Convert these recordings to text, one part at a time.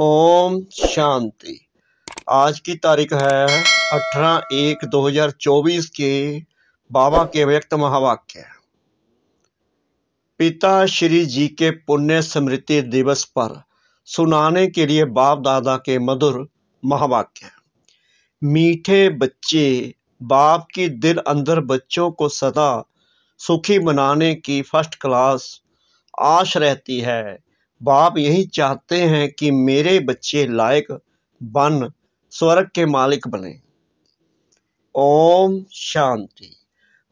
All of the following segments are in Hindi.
ओम शांति आज की तारीख है अठारह एक 2024 के बाबा के व्यक्त महावाक्य पिता श्री जी के पुण्य स्मृति दिवस पर सुनाने के लिए बाप दादा के मधुर महावाक्य मीठे बच्चे बाप की दिल अंदर बच्चों को सदा सुखी बनाने की फर्स्ट क्लास आश रहती है बाप यही चाहते हैं कि मेरे बच्चे लायक बन स्वर्ग के मालिक बने ओम शांति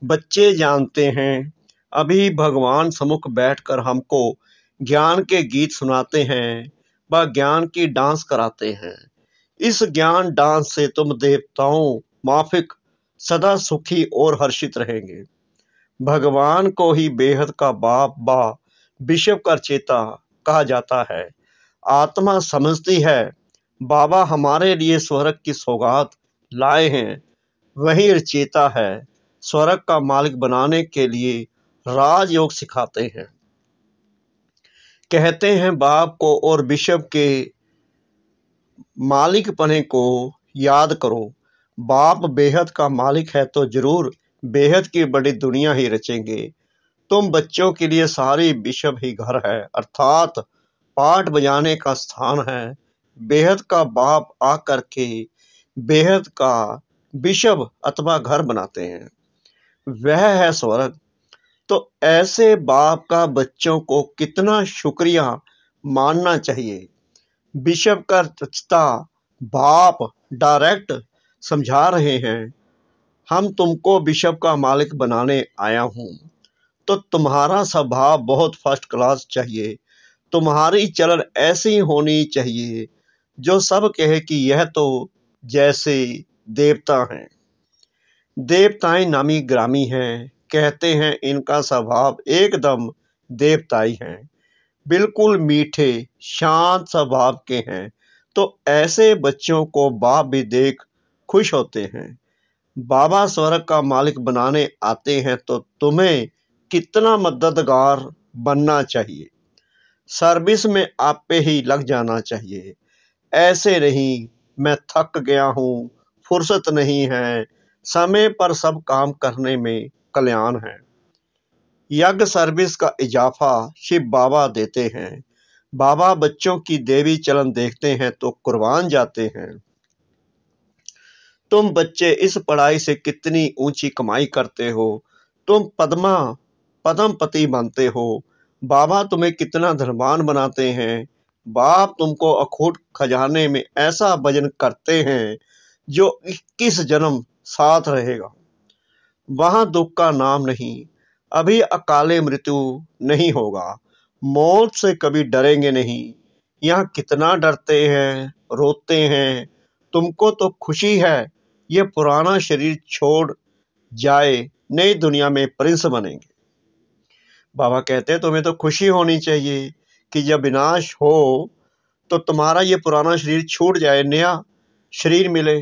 बच्चे जानते हैं अभी भगवान समुख बैठकर हमको ज्ञान के गीत सुनाते हैं व ज्ञान की डांस कराते हैं इस ज्ञान डांस से तुम देवताओं माफिक सदा सुखी और हर्षित रहेंगे भगवान को ही बेहद का बाप बा विश्व का चेता कहा जाता है आत्मा समझती है बाबा हमारे लिए स्वर्ग की सौगात लाए हैं वही रचेता है स्वर्ग का मालिक बनाने के लिए राजयोग सिखाते हैं कहते हैं बाप को और बिशप के मालिक पने को याद करो बाप बेहद का मालिक है तो जरूर बेहद की बड़ी दुनिया ही रचेंगे तुम बच्चों के लिए सारी विश्व ही घर है अर्थात पाठ बजाने का स्थान है बेहद का बाप आ करके बेहद का विषभ अथवा घर बनाते हैं वह है स्वर्ग तो ऐसे बाप का बच्चों को कितना शुक्रिया मानना चाहिए बिशप का रचता बाप डायरेक्ट समझा रहे हैं हम तुमको बिशप का मालिक बनाने आया हूँ तो तुम्हारा स्वभाव बहुत फर्स्ट क्लास चाहिए तुम्हारी चलन ऐसी होनी चाहिए जो सब कहे कि यह तो जैसे देवता हैं देवताएं नामी ग्रामी हैं कहते हैं इनका स्वभाव एकदम देवताई हैं बिल्कुल मीठे शांत स्वभाव के हैं तो ऐसे बच्चों को बाप भी देख खुश होते हैं बाबा स्वर्ग का मालिक बनाने आते हैं तो तुम्हें कितना मददगार बनना चाहिए सर्विस में आप पे ही लग जाना चाहिए ऐसे नहीं मैं थक गया हूँ फुर्सत नहीं है समय पर सब काम करने में कल्याण है यज्ञ सर्विस का इजाफा शिव बाबा देते हैं बाबा बच्चों की देवी चलन देखते हैं तो कुर्बान जाते हैं तुम बच्चे इस पढ़ाई से कितनी ऊंची कमाई करते हो तुम पद्मा पदम पति मानते हो बाबा तुम्हें कितना धनवान बनाते हैं बाप तुमको अखोट खजाने में ऐसा भजन करते हैं जो इक्कीस जन्म साथ रहेगा वहां दुख का नाम नहीं अभी अकाले मृत्यु नहीं होगा मौत से कभी डरेंगे नहीं यहाँ कितना डरते हैं रोते हैं तुमको तो खुशी है ये पुराना शरीर छोड़ जाए नई दुनिया में प्रिंस बनेंगे बाबा कहते हैं तुम्हें तो खुशी होनी चाहिए कि जब विनाश हो तो तुम्हारा ये पुराना शरीर छूट जाए नया शरीर मिले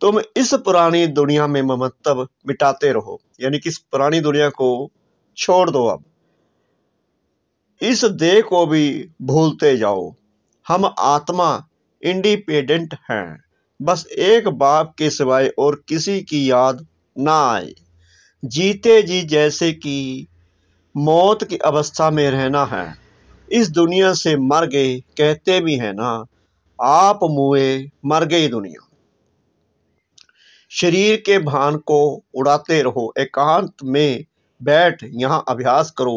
तुम इस पुरानी दुनिया में ममत्व मिटाते रहो यानी कि इस पुरानी दुनिया को छोड़ दो अब इस देह को भी भूलते जाओ हम आत्मा इंडिपेंडेंट हैं बस एक बाप के सिवाय और किसी की याद ना आए जीते जी जैसे कि मौत की अवस्था में रहना है इस दुनिया से मर गए कहते भी हैं ना आप मुए मर गई दुनिया शरीर के भान को उड़ाते रहो एकांत में बैठ यहाँ अभ्यास करो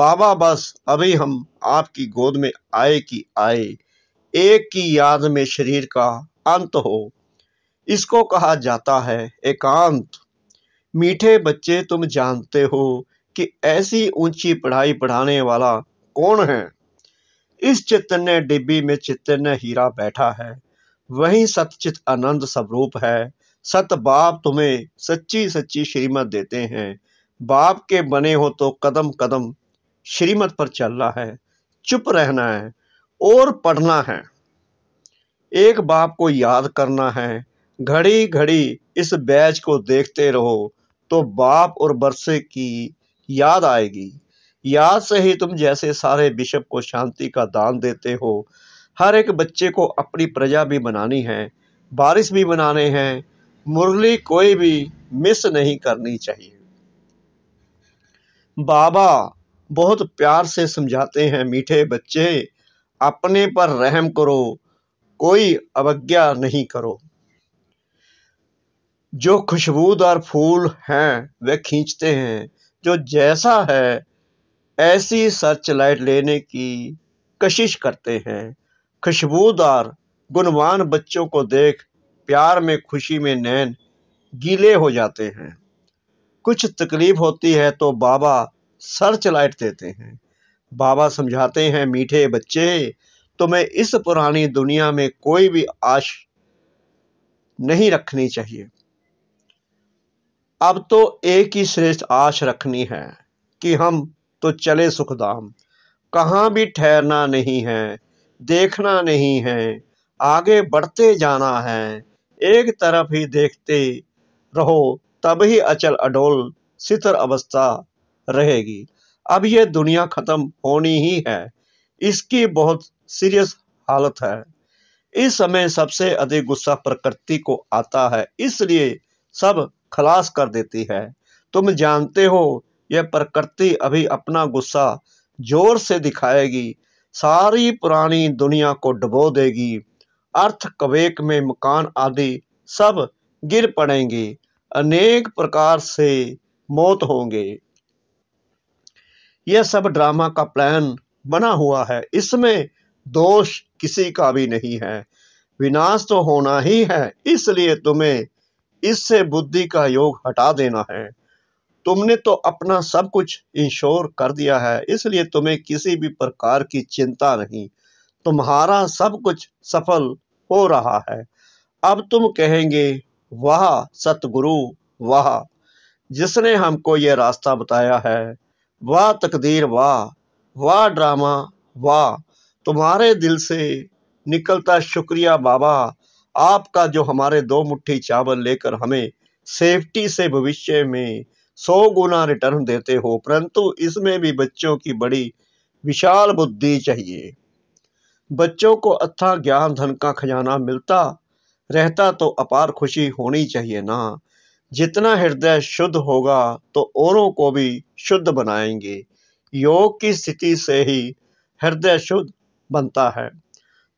बाबा बस अभी हम आपकी गोद में आए कि आए एक की याद में शरीर का अंत हो इसको कहा जाता है एकांत मीठे बच्चे तुम जानते हो कि ऐसी ऊंची पढ़ाई पढ़ाने वाला कौन है इस चैतन्य डिब्बी में चैतन्य हीरा बैठा है वही सतचित आनंद स्वरूप है सत बाप तुम्हें सच्ची सच्ची श्रीमत देते हैं बाप के बने हो तो कदम कदम श्रीमत पर चलना है चुप रहना है और पढ़ना है एक बाप को याद करना है घड़ी घड़ी इस बैच को देखते रहो तो बाप और बरसे की याद आएगी याद से ही तुम जैसे सारे बिशप को शांति का दान देते हो हर एक बच्चे को अपनी प्रजा भी बनानी है बारिश भी बनाने हैं मुरली कोई भी मिस नहीं करनी चाहिए बाबा बहुत प्यार से समझाते हैं मीठे बच्चे अपने पर रहम करो कोई अवज्ञा नहीं करो जो खुशबूदार फूल हैं वे खींचते हैं जो जैसा है ऐसी सर्च लाइट लेने की कशिश करते हैं खुशबूदार गुणवान बच्चों को देख प्यार में खुशी में नैन गीले हो जाते हैं कुछ तकलीफ होती है तो बाबा सर्च लाइट देते हैं बाबा समझाते हैं मीठे बच्चे तुम्हें इस पुरानी दुनिया में कोई भी आश नहीं रखनी चाहिए अब तो एक ही श्रेष्ठ आश रखनी है कि हम तो चले सुखदाम कहाँ भी ठहरना नहीं है देखना नहीं है आगे बढ़ते जाना है एक तरफ ही देखते रहो तब ही अचल अडोल सितर अवस्था रहेगी अब ये दुनिया खत्म होनी ही है इसकी बहुत सीरियस हालत है इस समय सबसे अधिक गुस्सा प्रकृति को आता है इसलिए सब खलास कर देती है तुम जानते हो यह प्रकृति अभी अपना गुस्सा जोर से दिखाएगी सारी पुरानी दुनिया को डबो देगी अर्थ कवेक में मकान आदि सब गिर पड़ेंगे अनेक प्रकार से मौत होंगे यह सब ड्रामा का प्लान बना हुआ है इसमें दोष किसी का भी नहीं है विनाश तो होना ही है इसलिए तुम्हें इससे बुद्धि का योग हटा देना है तुमने तो अपना सब कुछ इंश्योर कर दिया है इसलिए तुम्हें किसी भी प्रकार की चिंता नहीं तुम्हारा सब कुछ सफल हो रहा है अब तुम कहेंगे वाह सतगुरु वाह जिसने हमको ये रास्ता बताया है वाह तकदीर वाह वाह ड्रामा वाह तुम्हारे दिल से निकलता शुक्रिया बाबा आपका जो हमारे दो मुट्ठी चावल लेकर हमें सेफ्टी से भविष्य में सौ गुना रिटर्न देते हो परंतु इसमें भी बच्चों की बड़ी विशाल बुद्धि चाहिए बच्चों को अथा ज्ञान धन का खजाना मिलता रहता तो अपार खुशी होनी चाहिए ना जितना हृदय शुद्ध होगा तो औरों को भी शुद्ध बनाएंगे योग की स्थिति से ही हृदय शुद्ध बनता है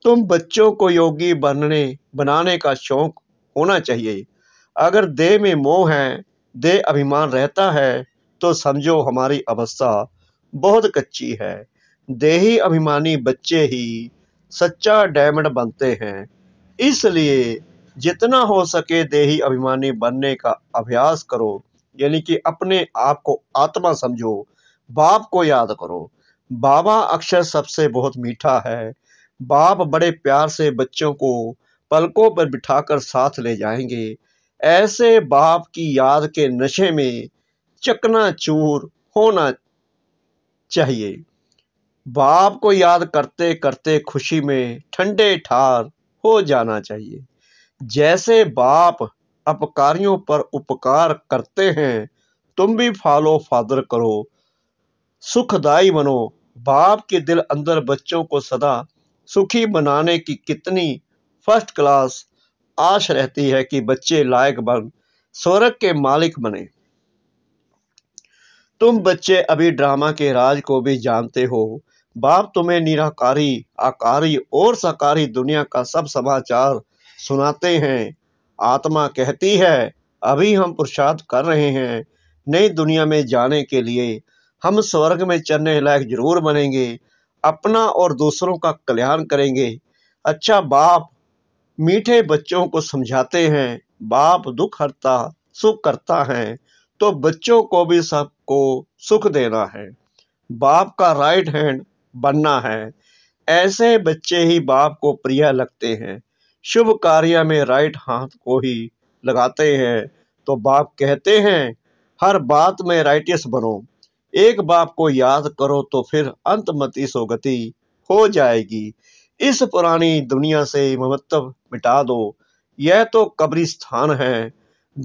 तुम बच्चों को योगी बनने बनाने का शौक होना चाहिए अगर देह में मोह है देह अभिमान रहता है तो समझो हमारी अवस्था बहुत कच्ची है देही अभिमानी बच्चे ही सच्चा डायमंड बनते हैं इसलिए जितना हो सके देही अभिमानी बनने का अभ्यास करो यानी कि अपने आप को आत्मा समझो बाप को याद करो बाबा अक्षर सबसे बहुत मीठा है बाप बड़े प्यार से बच्चों को पलकों पर बिठाकर साथ ले जाएंगे ऐसे बाप की याद के नशे में चकना चूर होना चाहिए बाप को याद करते करते खुशी में ठंडे ठार हो जाना चाहिए जैसे बाप अपकारियों पर उपकार करते हैं तुम भी फॉलो फादर करो सुखदाई बनो बाप के दिल अंदर बच्चों को सदा सुखी बनाने की कितनी फर्स्ट क्लास आश रहती है कि बच्चे लायक बन स्वर्ग के मालिक बने तुम बच्चे अभी ड्रामा के राज को भी जानते हो बाप तुम्हें निराकारी आकारी और सकारी दुनिया का सब समाचार सुनाते हैं आत्मा कहती है अभी हम पुरुषार्थ कर रहे हैं नई दुनिया में जाने के लिए हम स्वर्ग में चलने लायक जरूर बनेंगे अपना और दूसरों का कल्याण करेंगे अच्छा बाप मीठे बच्चों को समझाते हैं बाप दुख हरता सुख करता है तो बच्चों को भी सबको सुख देना है बाप का राइट हैंड बनना है ऐसे बच्चे ही बाप को प्रिय लगते हैं शुभ कार्य में राइट हाथ को ही लगाते हैं तो बाप कहते हैं हर बात में राइटियस बनो एक बाप को याद करो तो फिर अंत मती सोगति हो जाएगी इस पुरानी दुनिया से ममत्व मिटा दो यह तो कब्रिस्तान है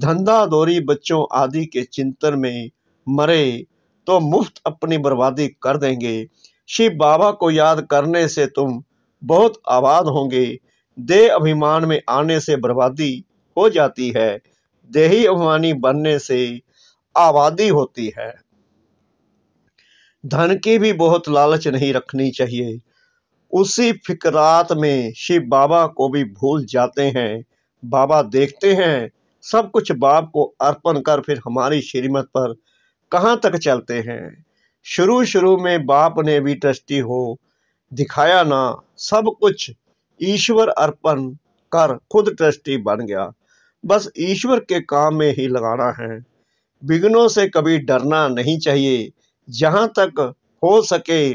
धंधा दोरी बच्चों आदि के चिंतन में मरे तो मुफ्त अपनी बर्बादी कर देंगे शिव बाबा को याद करने से तुम बहुत आबाद होंगे देह अभिमान में आने से बर्बादी हो जाती है देही अभिमानी बनने से आबादी होती है धन की भी बहुत लालच नहीं रखनी चाहिए उसी फिकरात में शिव बाबा को भी भूल जाते हैं बाबा देखते हैं सब कुछ बाप को अर्पण कर फिर हमारी श्रीमत पर कहाँ तक चलते हैं शुरू शुरू में बाप ने भी ट्रस्टी हो दिखाया ना सब कुछ ईश्वर अर्पण कर खुद ट्रस्टी बन गया बस ईश्वर के काम में ही लगाना है विघ्नों से कभी डरना नहीं चाहिए जहां तक हो सके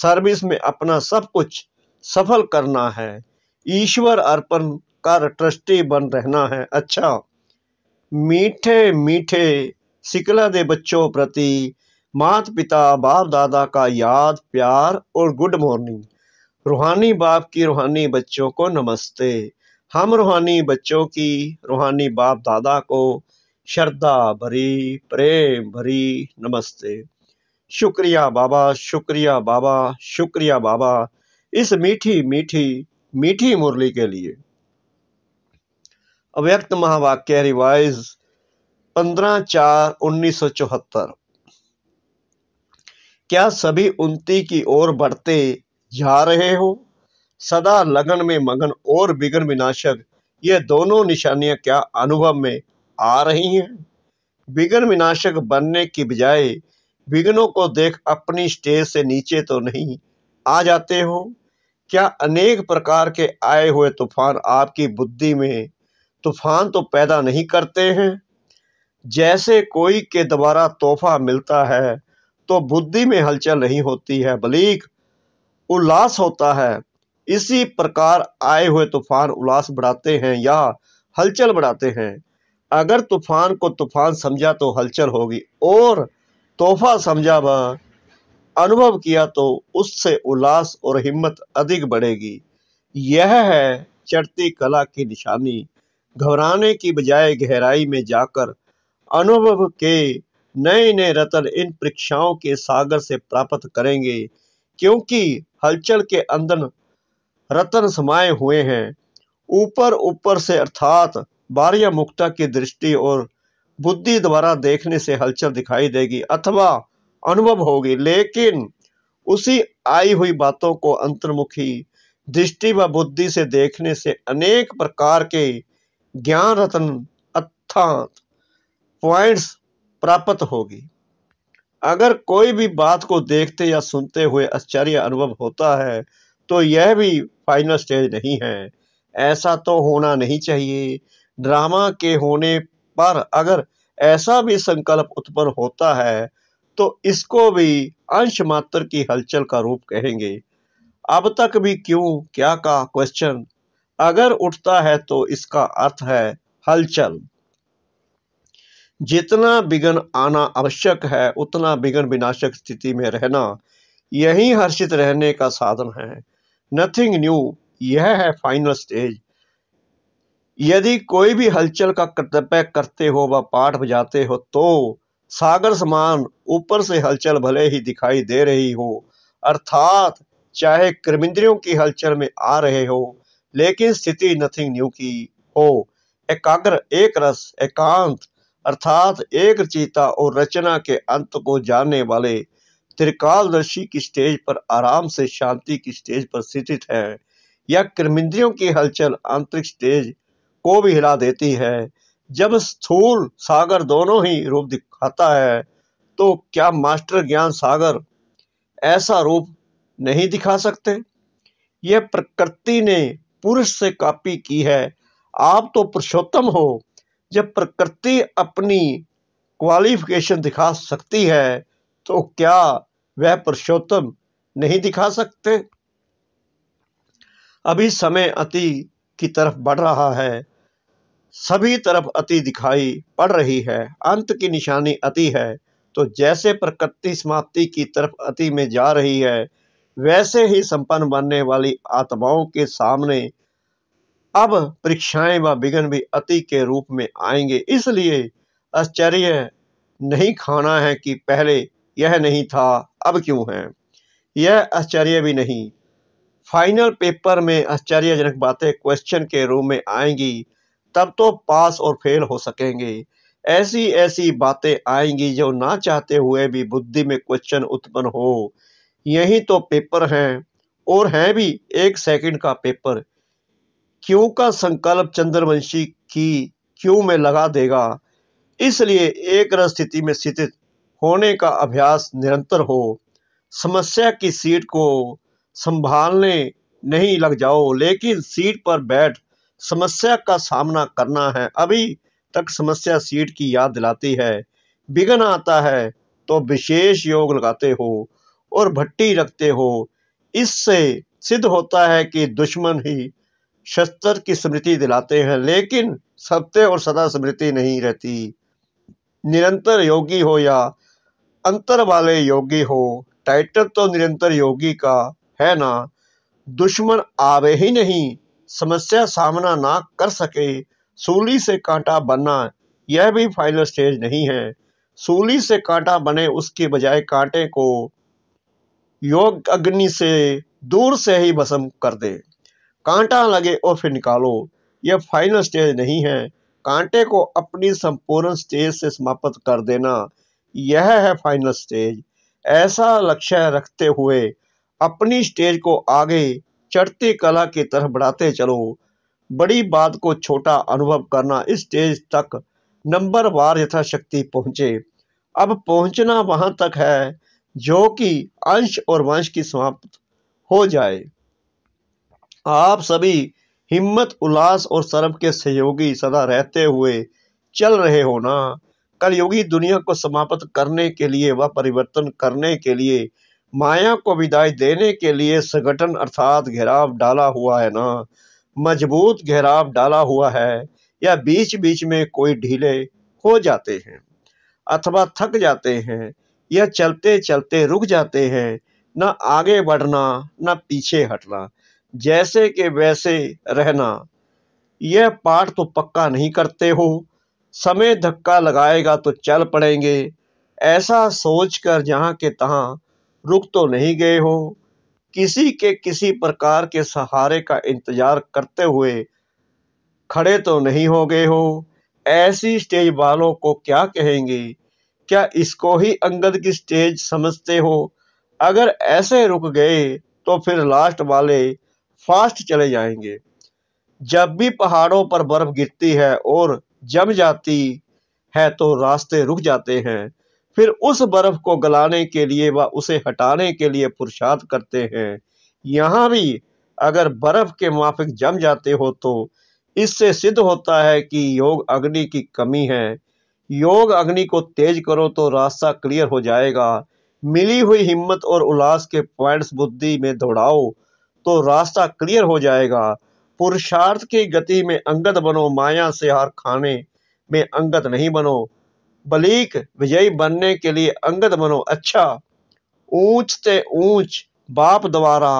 सर्विस में अपना सब कुछ सफल करना है ईश्वर अर्पण कर ट्रस्टी बन रहना है अच्छा मीठे मीठे सिकला दे बच्चों प्रति मात पिता बाप दादा का याद प्यार और गुड मॉर्निंग रूहानी बाप की रूहानी बच्चों को नमस्ते हम रूहानी बच्चों की रूहानी बाप दादा को श्रद्धा भरी प्रेम भरी नमस्ते शुक्रिया बाबा शुक्रिया बाबा शुक्रिया बाबा इस मीठी मीठी मीठी मुरली के लिए अव्यक्त महावाक्य रिवाइज पंद्रह चार उन्नीस सौ चौहत्तर क्या सभी उन्नति की ओर बढ़ते जा रहे हो सदा लगन में मगन और बिगन विनाशक ये दोनों निशानियां क्या अनुभव में आ रही हैं बिगन विनाशक बनने की बजाय विघ्नों को देख अपनी स्टेज से नीचे तो नहीं आ जाते हो क्या अनेक प्रकार के आए हुए तूफान आपकी बुद्धि में तूफान तो पैदा नहीं करते हैं जैसे कोई के द्वारा तोहफा मिलता है तो बुद्धि में हलचल नहीं होती है बलीक उल्लास होता है इसी प्रकार आए हुए तूफान उल्लास बढ़ाते हैं या हलचल बढ़ाते हैं अगर तूफान को तूफान समझा तो हलचल होगी और तोहफा समझा व अनुभव किया तो उससे उल्लास और हिम्मत अधिक बढ़ेगी यह है चढ़ती कला की निशानी घबराने की बजाय गहराई में जाकर अनुभव के नए नए रतन इन परीक्षाओं के सागर से प्राप्त करेंगे क्योंकि हलचल के अंदर रतन समाये हुए हैं ऊपर ऊपर से अर्थात बारिया मुक्ता की दृष्टि और बुद्धि द्वारा देखने से हलचल दिखाई देगी अथवा अनुभव होगी लेकिन उसी आई हुई बातों को अंतर्मुखी दृष्टि व बुद्धि से देखने से अनेक प्रकार के ज्ञान रत्न अर्थात पॉइंट्स प्राप्त होगी अगर कोई भी बात को देखते या सुनते हुए आश्चर्य अनुभव होता है तो यह भी फाइनल स्टेज नहीं है ऐसा तो होना नहीं चाहिए ड्रामा के होने पर अगर ऐसा भी संकल्प उत्पन्न होता है तो इसको भी अंश मात्र की हलचल का रूप कहेंगे अब तक भी क्यों क्या का क्वेश्चन अगर उठता है तो इसका अर्थ है हलचल जितना विघन आना आवश्यक है उतना विघन विनाशक स्थिति में रहना यही हर्षित रहने का साधन है नथिंग न्यू यह है फाइनल स्टेज यदि कोई भी हलचल का कर्तव्य करते हो व पाठ बजाते हो तो सागर समान ऊपर से हलचल भले ही दिखाई दे रही हो अर्थात चाहे कर्मिंद्रियों की हलचल में आ रहे हो लेकिन स्थिति नथिंग न्यू की हो एकाग्र एक रस एकांत अर्थात एक चिता और रचना के अंत को जानने वाले त्रिकालदर्शी की स्टेज पर आराम से शांति की स्टेज पर स्थित है या कर्मिंद्रियों की हलचल आंतरिक स्टेज को भी हिला देती है जब स्थूल सागर दोनों ही रूप दिखाता है तो क्या मास्टर ज्ञान सागर ऐसा रूप नहीं दिखा सकते यह प्रकृति ने पुरुष से कॉपी की है आप तो पुरुषोत्तम हो जब प्रकृति अपनी क्वालिफिकेशन दिखा सकती है तो क्या वह पुरुषोत्तम नहीं दिखा सकते अभी समय अति की तरफ बढ़ रहा है सभी तरफ अति दिखाई पड़ रही है अंत की निशानी अति है तो जैसे प्रकृति समाप्ति की तरफ अति में जा रही है वैसे ही संपन्न बनने वाली आत्माओं के सामने अब परीक्षाएं व विघन भी अति के रूप में आएंगे इसलिए आश्चर्य नहीं खाना है कि पहले यह नहीं था अब क्यों है यह आश्चर्य भी नहीं फाइनल पेपर में आश्चर्यजनक बातें क्वेश्चन के रूप में आएंगी तब तो पास और फेल हो सकेंगे ऐसी ऐसी बातें आएंगी जो ना चाहते हुए भी बुद्धि में क्वेश्चन उत्पन्न हो यही तो पेपर हैं और है भी एक सेकंड का पेपर क्यों का संकल्प चंद्रवंशी की क्यों में लगा देगा इसलिए एक स्थिति में स्थित होने का अभ्यास निरंतर हो समस्या की सीट को संभालने नहीं लग जाओ लेकिन सीट पर बैठ समस्या का सामना करना है अभी तक समस्या सीट की याद दिलाती है विघन आता है तो विशेष योग लगाते हो और भट्टी रखते हो इससे सिद्ध होता है कि दुश्मन ही शस्त्र की स्मृति दिलाते हैं लेकिन सत्य और सदा स्मृति नहीं रहती निरंतर योगी हो या अंतर वाले योगी हो टाइटल तो निरंतर योगी का है ना दुश्मन आवे ही नहीं समस्या सामना ना कर सके सूली से कांटा बनना यह भी फाइनल स्टेज नहीं है सूली से कांटा बने उसके बजाय कांटे को योग अग्नि से दूर से ही भस्म कर दे कांटा लगे और फिर निकालो यह फाइनल स्टेज नहीं है कांटे को अपनी संपूर्ण स्टेज से समाप्त कर देना यह है फाइनल स्टेज ऐसा लक्ष्य रखते हुए अपनी स्टेज को आगे चढ़ती कला की तरफ बढ़ाते चलो बड़ी बात को छोटा अनुभव करना इस स्टेज तक नंबर वार यथाशक्ति पहुंचे अब पहुंचना वहां तक है जो कि अंश और वंश की समाप्त हो जाए आप सभी हिम्मत उल्लास और सर्व के सहयोगी सदा रहते हुए चल रहे हो ना कलयुगी दुनिया को समाप्त करने के लिए व परिवर्तन करने के लिए माया को विदाई देने के लिए संगठन अर्थात घेराव डाला हुआ है ना मजबूत घेराव डाला हुआ है या बीच बीच में कोई ढीले हो जाते हैं अथवा थक जाते हैं या चलते चलते रुक जाते हैं न आगे बढ़ना न पीछे हटना जैसे के वैसे रहना यह पाठ तो पक्का नहीं करते हो समय धक्का लगाएगा तो चल पड़ेंगे ऐसा सोचकर जहाँ के तहाँ रुक तो नहीं गए हो किसी के किसी प्रकार के सहारे का इंतजार करते हुए खड़े तो नहीं हो गए हो ऐसी स्टेज वालों को क्या कहेंगे क्या इसको ही अंगद की स्टेज समझते हो अगर ऐसे रुक गए तो फिर लास्ट वाले फास्ट चले जाएंगे जब भी पहाड़ों पर बर्फ गिरती है और जम जाती है तो रास्ते रुक जाते हैं फिर उस बर्फ को गलाने के लिए व उसे हटाने के लिए पुरुषार्थ करते हैं यहाँ भी अगर बर्फ के माफिक जम जाते हो तो इससे सिद्ध होता है कि योग अग्नि की कमी है योग अग्नि को तेज करो तो रास्ता क्लियर हो जाएगा मिली हुई हिम्मत और उल्लास के पॉइंट्स बुद्धि में दौड़ाओ तो रास्ता क्लियर हो जाएगा पुरुषार्थ की गति में अंगत बनो माया से हार खाने में अंगत नहीं बनो बलीक विजयी बनने के लिए अंगद बनो अच्छा ऊंच से ऊंच बाप द्वारा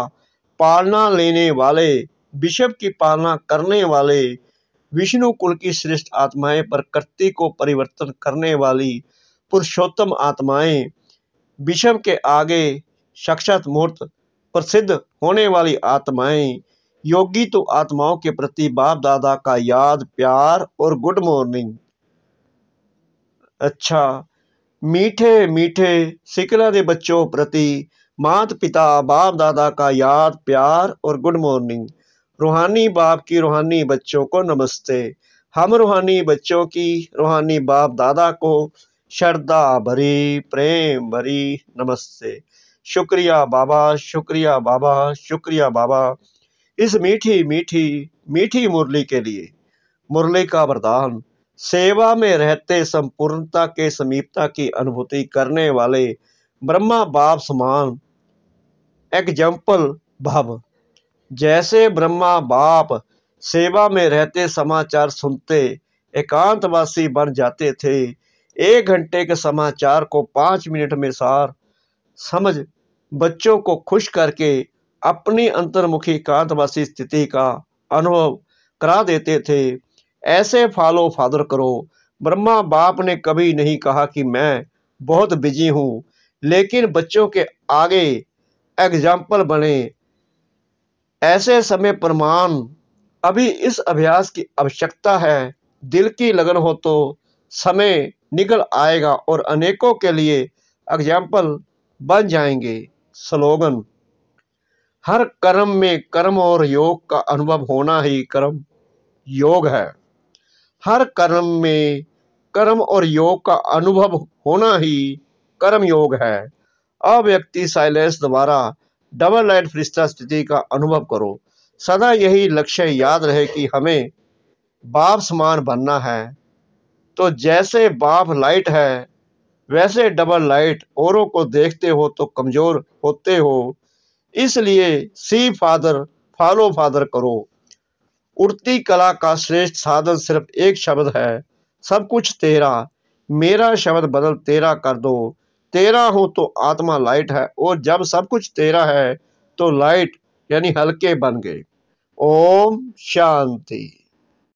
पालना लेने वाले विषभ की पालना करने वाले विष्णु कुल की श्रेष्ठ आत्माएं प्रकृति को परिवर्तन करने वाली पुरुषोत्तम आत्माएं विषभ के आगे साक्षात मूर्त प्रसिद्ध होने वाली आत्माएं योगी तो आत्माओं के प्रति बाप दादा का याद प्यार और गुड मॉर्निंग अच्छा मीठे मीठे सिकला के बच्चों प्रति मात पिता बाप दादा का याद प्यार और गुड मॉर्निंग रूहानी बाप की रूहानी बच्चों को नमस्ते हम रूहानी बच्चों की रूहानी बाप दादा को श्रद्धा भरी प्रेम भरी नमस्ते शुक्रिया बाबा शुक्रिया बाबा शुक्रिया बाबा इस मीठी मीठी मीठी मुरली के लिए मुरली का वरदान सेवा में रहते संपूर्णता के समीपता की अनुभूति करने वाले ब्रह्मा बाप समान एग्जाम्पल भव जैसे ब्रह्मा बाप सेवा में रहते समाचार सुनते एकांतवासी बन जाते थे एक घंटे के समाचार को पाँच मिनट में सार समझ बच्चों को खुश करके अपनी अंतर्मुखी एकांतवासी स्थिति का अनुभव करा देते थे ऐसे फॉलो फादर करो ब्रह्मा बाप ने कभी नहीं कहा कि मैं बहुत बिजी हूँ लेकिन बच्चों के आगे एग्जाम्पल बने ऐसे समय प्रमाण अभी इस अभ्यास की आवश्यकता है दिल की लगन हो तो समय निकल आएगा और अनेकों के लिए एग्जाम्पल बन जाएंगे स्लोगन हर कर्म में कर्म और योग का अनुभव होना ही कर्म योग है हर कर्म में कर्म और योग का अनुभव होना ही कर्म योग है अब व्यक्ति साइलेंस द्वारा डबल लाइट फ्रिस्टा स्थिति का अनुभव करो सदा यही लक्ष्य याद रहे कि हमें बाप समान बनना है तो जैसे बाप लाइट है वैसे डबल लाइट औरों को देखते हो तो कमज़ोर होते हो इसलिए सी फादर फॉलो फादर करो उड़ती कला का श्रेष्ठ साधन सिर्फ एक शब्द है सब कुछ तेरा मेरा शब्द बदल तेरा कर दो तेरा हो तो आत्मा लाइट है और जब सब कुछ तेरा है तो लाइट यानी हल्के बन गए ओम शांति